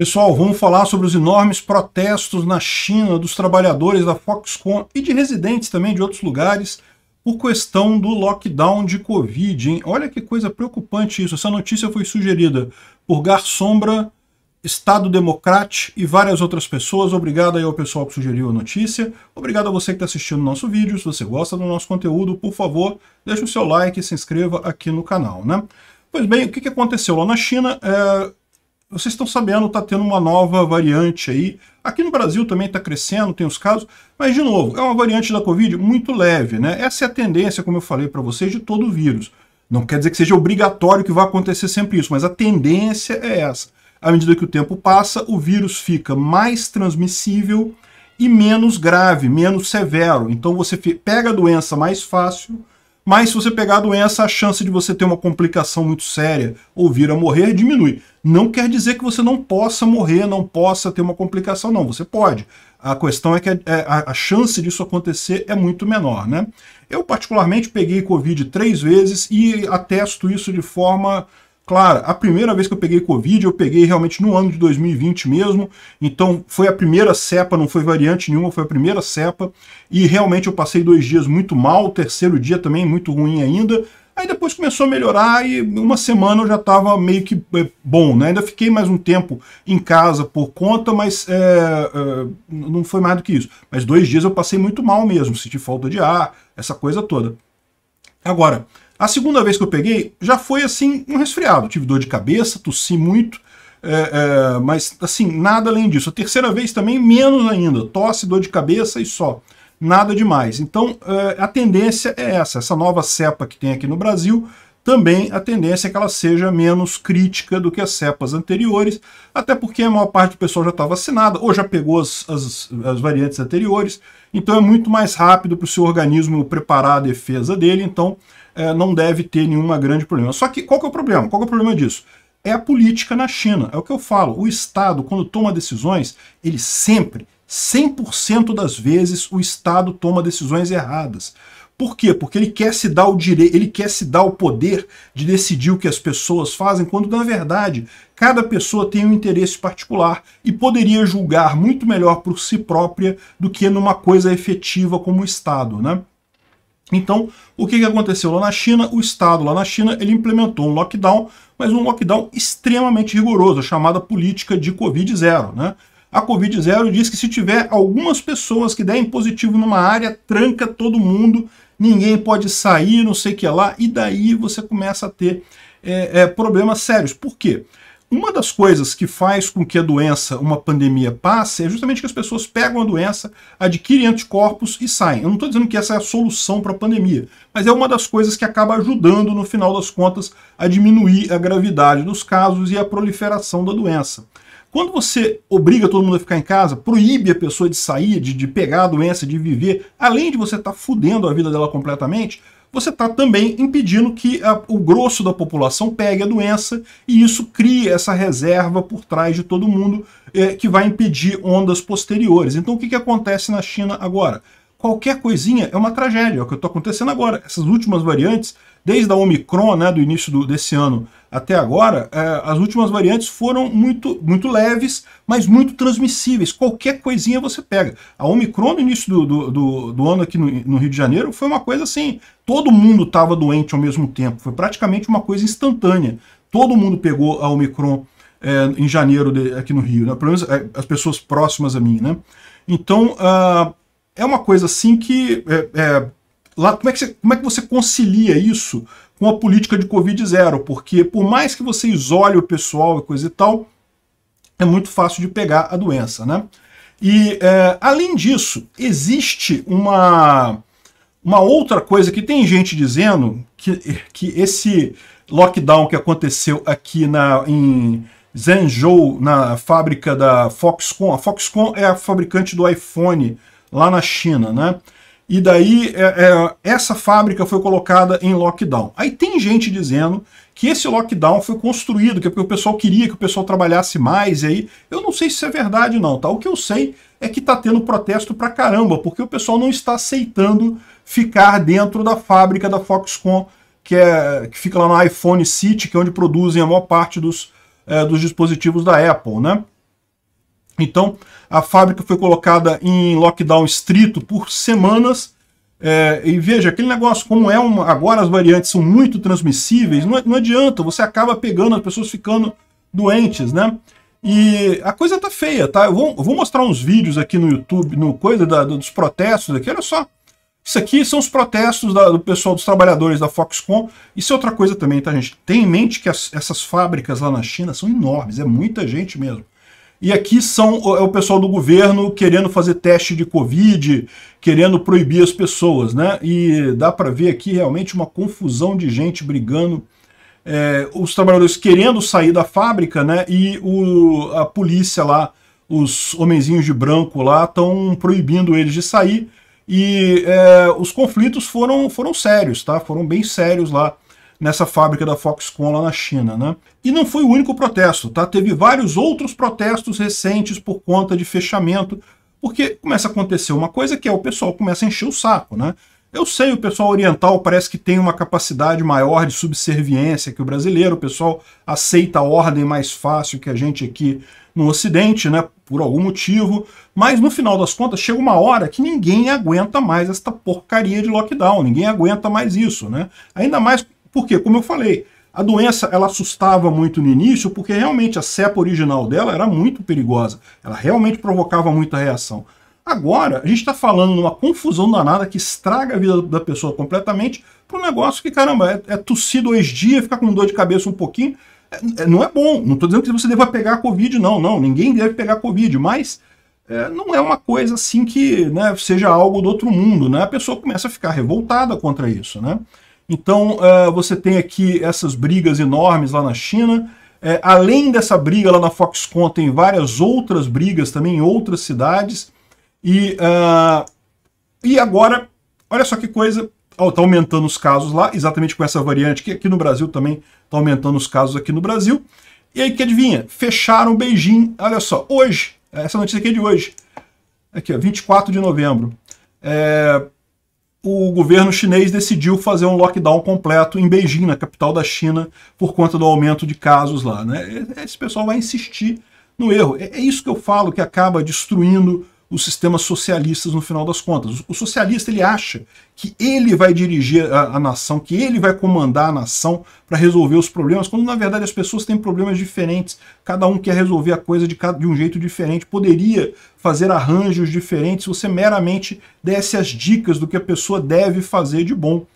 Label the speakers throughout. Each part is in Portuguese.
Speaker 1: Pessoal, vamos falar sobre os enormes protestos na China dos trabalhadores da Foxconn e de residentes também de outros lugares por questão do lockdown de Covid. Hein? Olha que coisa preocupante isso. Essa notícia foi sugerida por Gar Sombra, Estado Democrático e várias outras pessoas. Obrigado aí ao pessoal que sugeriu a notícia. Obrigado a você que está assistindo o nosso vídeo. Se você gosta do nosso conteúdo, por favor, deixe o seu like e se inscreva aqui no canal. Né? Pois bem, o que aconteceu lá na China? É, vocês estão sabendo, está tendo uma nova variante aí. Aqui no Brasil também está crescendo, tem os casos. Mas, de novo, é uma variante da Covid muito leve, né? Essa é a tendência, como eu falei para vocês, de todo o vírus. Não quer dizer que seja obrigatório que vá acontecer sempre isso, mas a tendência é essa. À medida que o tempo passa, o vírus fica mais transmissível e menos grave, menos severo. Então você pega a doença mais fácil mas se você pegar a doença, a chance de você ter uma complicação muito séria ou vir a morrer diminui. Não quer dizer que você não possa morrer, não possa ter uma complicação, não. Você pode. A questão é que a, é, a chance disso acontecer é muito menor, né? Eu, particularmente, peguei Covid três vezes e atesto isso de forma Claro, a primeira vez que eu peguei Covid, eu peguei realmente no ano de 2020 mesmo. Então, foi a primeira cepa, não foi variante nenhuma, foi a primeira cepa. E realmente eu passei dois dias muito mal, o terceiro dia também muito ruim ainda. Aí depois começou a melhorar e uma semana eu já estava meio que eh, bom, né? Ainda fiquei mais um tempo em casa por conta, mas é, é, não foi mais do que isso. Mas dois dias eu passei muito mal mesmo, senti falta de ar, essa coisa toda. Agora, a segunda vez que eu peguei já foi assim um resfriado. Tive dor de cabeça, tossi muito, é, é, mas assim, nada além disso. A terceira vez também, menos ainda. Tosse, dor de cabeça e só. Nada demais. Então é, a tendência é essa. Essa nova cepa que tem aqui no Brasil também a tendência é que ela seja menos crítica do que as cepas anteriores, até porque a maior parte do pessoal já está vacinada ou já pegou as, as, as, variantes anteriores, então é muito mais rápido para o seu organismo preparar a defesa dele, então é, não deve ter nenhuma grande problema. Só que qual que é o problema? Qual que é o problema disso? É a política na China. É o que eu falo. O Estado, quando toma decisões, ele sempre, 100% das vezes, o Estado toma decisões erradas. Por quê? Porque ele quer se dar o direito, ele quer se dar o poder de decidir o que as pessoas fazem, quando na verdade cada pessoa tem um interesse particular e poderia julgar muito melhor por si própria do que numa coisa efetiva como o Estado, né? Então, o que aconteceu lá na China? O Estado lá na China ele implementou um lockdown, mas um lockdown extremamente rigoroso, a chamada política de Covid-0. Né? A Covid-0 diz que se tiver algumas pessoas que derem positivo numa área, tranca todo mundo, ninguém pode sair, não sei o que lá, e daí você começa a ter é, é, problemas sérios. Por quê? Uma das coisas que faz com que a doença, uma pandemia, passe é justamente que as pessoas pegam a doença, adquirem anticorpos e saem. Eu não estou dizendo que essa é a solução para a pandemia, mas é uma das coisas que acaba ajudando, no final das contas, a diminuir a gravidade dos casos e a proliferação da doença. Quando você obriga todo mundo a ficar em casa, proíbe a pessoa de sair, de, de pegar a doença, de viver, além de você estar tá fudendo a vida dela completamente, você está também impedindo que a, o grosso da população pegue a doença e isso cria essa reserva por trás de todo mundo eh, que vai impedir ondas posteriores. Então o que, que acontece na China agora? qualquer coisinha é uma tragédia, é o que está acontecendo agora. Essas últimas variantes, desde a Omicron, né, do início do, desse ano até agora, é, as últimas variantes foram muito, muito leves, mas muito transmissíveis. Qualquer coisinha você pega. A Omicron, no início do, do, do, do ano aqui no, no, Rio de Janeiro, foi uma coisa assim, todo mundo estava doente ao mesmo tempo, foi praticamente uma coisa instantânea. Todo mundo pegou a Omicron é, em janeiro de, aqui no Rio, né? pelo menos é, as pessoas próximas a mim, né? Então, uh, é uma coisa assim que. É, é, lá, como, é que você, como é que você concilia isso com a política de Covid zero? Porque por mais que você isole o pessoal e coisa e tal, é muito fácil de pegar a doença, né? E é, além disso, existe uma, uma outra coisa que tem gente dizendo que, que esse lockdown que aconteceu aqui na, em Zhengzhou, na fábrica da Foxconn, a Foxconn é a fabricante do iPhone lá na China, né? E daí é, é, essa fábrica foi colocada em lockdown. Aí tem gente dizendo que esse lockdown foi construído, que é porque o pessoal queria que o pessoal trabalhasse mais, e aí eu não sei se isso é verdade não, tá? O que eu sei é que tá tendo protesto pra caramba, porque o pessoal não está aceitando ficar dentro da fábrica da Foxconn, que, é, que fica lá na iPhone City, que é onde produzem a maior parte dos, é, dos dispositivos da Apple, né? Então, a fábrica foi colocada em lockdown estrito por semanas. É, e veja, aquele negócio, como é uma, agora as variantes são muito transmissíveis, não, não adianta, você acaba pegando as pessoas ficando doentes, né? E a coisa tá feia, tá? Eu vou, eu vou, mostrar uns vídeos aqui no YouTube, no coisa da, dos protestos aqui, olha só. Isso aqui são os protestos da, do pessoal dos trabalhadores da Foxconn. Isso é outra coisa também, tá, gente? Tem em mente que as, essas fábricas lá na China são enormes, é muita gente mesmo. E aqui são é o pessoal do governo querendo fazer teste de Covid, querendo proibir as pessoas, né? E dá para ver aqui realmente uma confusão de gente brigando, é, os trabalhadores querendo sair da fábrica, né? E o, a polícia lá, os homenzinhos de branco lá, estão proibindo eles de sair. E é, os conflitos foram, foram sérios, tá? Foram bem sérios lá nessa fábrica da Foxconn lá na China. Né? E não foi o único protesto, tá? teve vários outros protestos recentes por conta de fechamento, porque começa a acontecer uma coisa que é o pessoal começa a encher o saco. Né? Eu sei, o pessoal oriental parece que tem uma capacidade maior de subserviência que o brasileiro, o pessoal aceita a ordem mais fácil que a gente aqui no Ocidente, né? por algum motivo, mas no final das contas chega uma hora que ninguém aguenta mais esta porcaria de lockdown, ninguém aguenta mais isso, né? Ainda mais porque, como eu falei, a doença ela assustava muito no início, porque realmente a cepa original dela era muito perigosa. Ela realmente provocava muita reação. Agora, a gente está falando numa confusão danada que estraga a vida da pessoa completamente para um negócio que, caramba, é, é tossir dois dias, ficar com dor de cabeça um pouquinho. É, é, não é bom. Não estou dizendo que você deva pegar a Covid, não. Não, ninguém deve pegar a Covid, mas é, não é uma coisa assim que né, seja algo do outro mundo. Né? A pessoa começa a ficar revoltada contra isso, né? Então uh, você tem aqui essas brigas enormes lá na China. É, além dessa briga lá na Foxconn, tem várias outras brigas também em outras cidades. E, uh, e agora, olha só que coisa, está oh, aumentando os casos lá, exatamente com essa variante, que aqui no Brasil também está aumentando os casos aqui no Brasil. E aí que adivinha? Fecharam Beijing, olha só, hoje, essa notícia aqui é de hoje, aqui ó, 24 de novembro. É, o governo chinês decidiu fazer um lockdown completo em Beijing, na capital da China, por conta do aumento de casos lá. Né? Esse pessoal vai insistir no erro. É, é isso que eu falo que acaba destruindo os sistemas socialistas no final das contas. O socialista ele acha que ele vai dirigir a, a nação, que ele vai comandar a nação para resolver os problemas, quando na verdade as pessoas têm problemas diferentes, cada um quer resolver a coisa de, de um jeito diferente, poderia fazer arranjos diferentes se você meramente desse as dicas do que a pessoa deve fazer de bom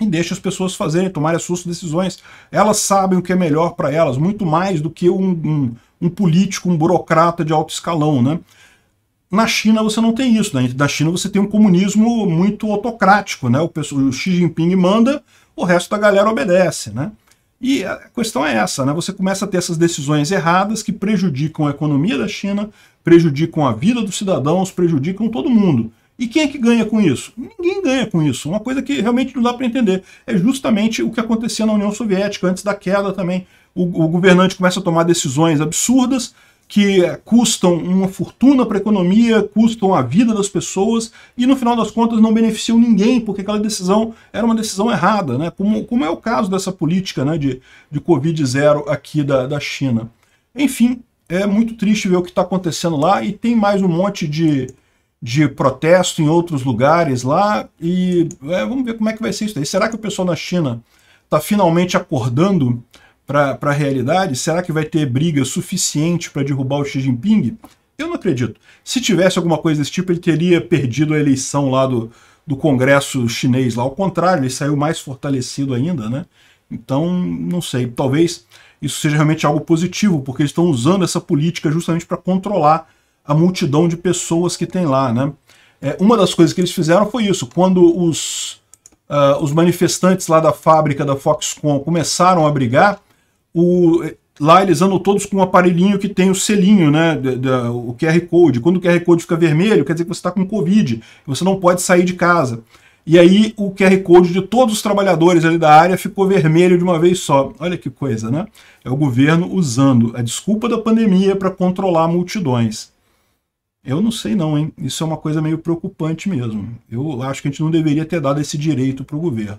Speaker 1: e deixa as pessoas fazerem, tomarem as suas decisões. Elas sabem o que é melhor para elas, muito mais do que um, um, um, político, um burocrata de alto escalão, né? Na China você não tem isso, né? Na China você tem um comunismo muito autocrático, né? O, pessoal, o Xi Jinping manda, o resto da galera obedece, né? E a questão é essa, né? Você começa a ter essas decisões erradas que prejudicam a economia da China, prejudicam a vida dos cidadãos, prejudicam todo mundo. E quem é que ganha com isso? Ninguém ganha com isso. Uma coisa que realmente não dá para entender. É justamente o que acontecia na União Soviética antes da queda também. O, o governante começa a tomar decisões absurdas, que custam uma fortuna para a economia, custam a vida das pessoas e no final das contas não beneficiam ninguém, porque aquela decisão era uma decisão errada, né? como, como é o caso dessa política né, de, de Covid zero aqui da, da China. Enfim, é muito triste ver o que está acontecendo lá e tem mais um monte de, de protesto em outros lugares lá e é, vamos ver como é que vai ser isso daí. Será que o pessoal na China está finalmente acordando para a realidade? Será que vai ter briga suficiente para derrubar o Xi Jinping? Eu não acredito. Se tivesse alguma coisa desse tipo, ele teria perdido a eleição lá do, do Congresso chinês. Lá. Ao contrário, ele saiu mais fortalecido ainda, né? Então, não sei. Talvez isso seja realmente algo positivo, porque eles estão usando essa política justamente para controlar a multidão de pessoas que tem lá, né? É, uma das coisas que eles fizeram foi isso. Quando os, uh, os manifestantes lá da fábrica da Foxconn começaram a brigar, o, lá eles andam todos com um aparelhinho que tem o selinho, né, da, da, o QR Code. Quando o QR Code fica vermelho, quer dizer que você está com Covid, você não pode sair de casa. E aí o QR Code de todos os trabalhadores ali da área ficou vermelho de uma vez só. Olha que coisa, né? É o governo usando a desculpa da pandemia para controlar multidões. Eu não sei não, hein? Isso é uma coisa meio preocupante mesmo. Eu acho que a gente não deveria ter dado esse direito para o governo.